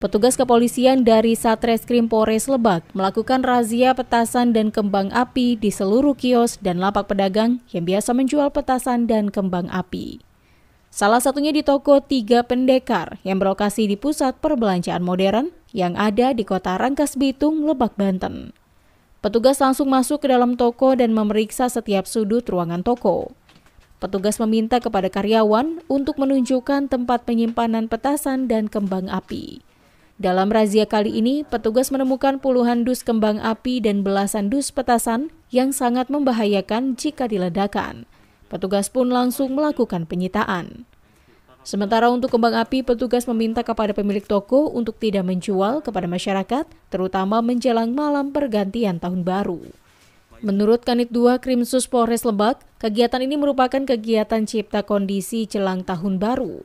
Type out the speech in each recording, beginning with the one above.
Petugas kepolisian dari Satreskrim Polres Lebak melakukan razia petasan dan kembang api di seluruh kios dan lapak pedagang yang biasa menjual petasan dan kembang api. Salah satunya di toko Tiga Pendekar yang berlokasi di pusat perbelanjaan modern yang ada di kota Rangkas Bitung, Lebak, Banten. Petugas langsung masuk ke dalam toko dan memeriksa setiap sudut ruangan toko. Petugas meminta kepada karyawan untuk menunjukkan tempat penyimpanan petasan dan kembang api. Dalam razia kali ini, petugas menemukan puluhan dus kembang api dan belasan dus petasan yang sangat membahayakan jika diledakan. Petugas pun langsung melakukan penyitaan. Sementara untuk kembang api, petugas meminta kepada pemilik toko untuk tidak menjual kepada masyarakat, terutama menjelang malam pergantian tahun baru. Menurut Kanit 2 Krimsus Polres Lebak, kegiatan ini merupakan kegiatan cipta kondisi jelang tahun baru.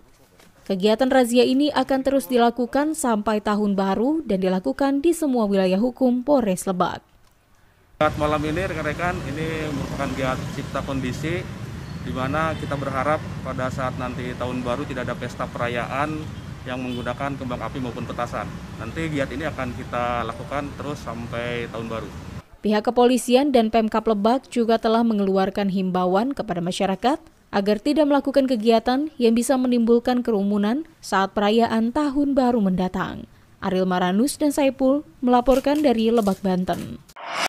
Kegiatan razia ini akan terus dilakukan sampai tahun baru dan dilakukan di semua wilayah hukum Polres Lebak. Saat malam ini rekan-rekan ini merupakan giat cipta kondisi di mana kita berharap pada saat nanti tahun baru tidak ada pesta perayaan yang menggunakan kembang api maupun petasan. Nanti giat ini akan kita lakukan terus sampai tahun baru. Pihak kepolisian dan Pemkap Lebak juga telah mengeluarkan himbauan kepada masyarakat agar tidak melakukan kegiatan yang bisa menimbulkan kerumunan saat perayaan tahun baru mendatang. Ariel Maranus dan Saipul melaporkan dari Lebak Banten.